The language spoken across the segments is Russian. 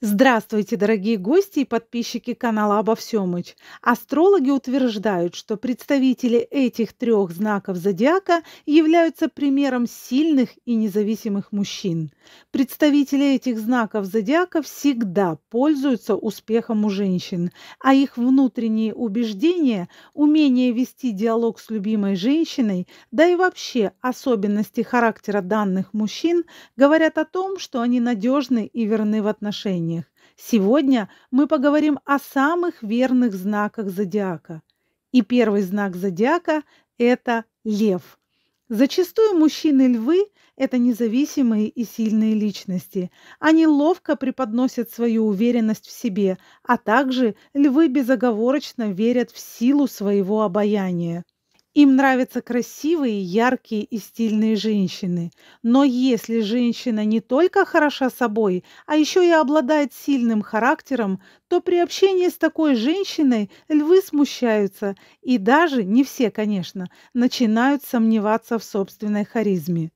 Здравствуйте, дорогие гости и подписчики канала «Обо всем Астрологи утверждают, что представители этих трех знаков зодиака являются примером сильных и независимых мужчин. Представители этих знаков зодиака всегда пользуются успехом у женщин, а их внутренние убеждения, умение вести диалог с любимой женщиной, да и вообще особенности характера данных мужчин говорят о том, что они надежны и верны в отношениях знамениях. Сегодня мы поговорим о самых верных знаках зодиака. И первый знак зодиака – это лев. Зачастую мужчины-львы – это независимые и сильные личности. Они ловко преподносят свою уверенность в себе, а также львы безоговорочно верят в силу своего обаяния. Им нравятся красивые, яркие и стильные женщины. Но если женщина не только хороша собой, а еще и обладает сильным характером, то при общении с такой женщиной львы смущаются и даже, не все, конечно, начинают сомневаться в собственной харизме.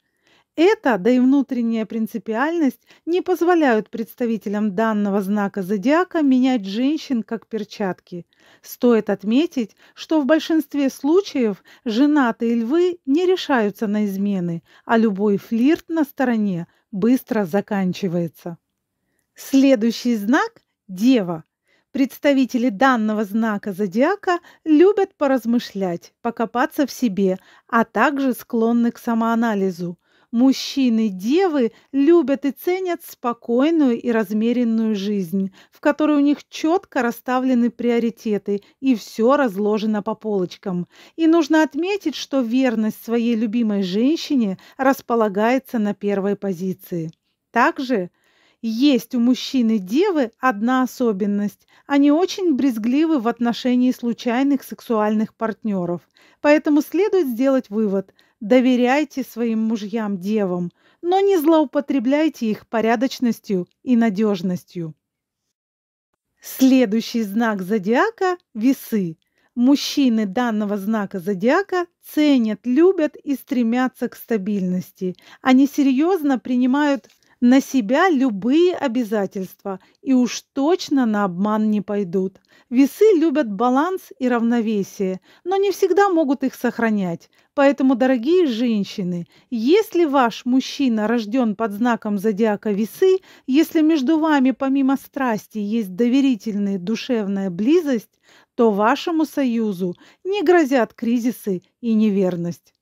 Это, да и внутренняя принципиальность не позволяют представителям данного знака зодиака менять женщин как перчатки. Стоит отметить, что в большинстве случаев женатые львы не решаются на измены, а любой флирт на стороне быстро заканчивается. Следующий знак – Дева – представители данного знака зодиака любят поразмышлять, покопаться в себе, а также склонны к самоанализу мужчины-девы любят и ценят спокойную и размеренную жизнь, в которой у них четко расставлены приоритеты и все разложено по полочкам. И нужно отметить, что верность своей любимой женщине располагается на первой позиции. Также есть у мужчины девы одна особенность. Они очень брезгливы в отношении случайных сексуальных партнеров. Поэтому следует сделать вывод – Доверяйте своим мужьям-девам, но не злоупотребляйте их порядочностью и надежностью. Следующий знак зодиака – весы. Мужчины данного знака зодиака ценят, любят и стремятся к стабильности. Они серьезно принимают на себя любые обязательства и уж точно на обман не пойдут. Весы любят баланс и равновесие, но не всегда могут их сохранять. Поэтому, дорогие женщины, если ваш мужчина рожден под знаком зодиака весы, если между вами помимо страсти есть доверительная душевная близость, то вашему союзу не грозят кризисы и неверность.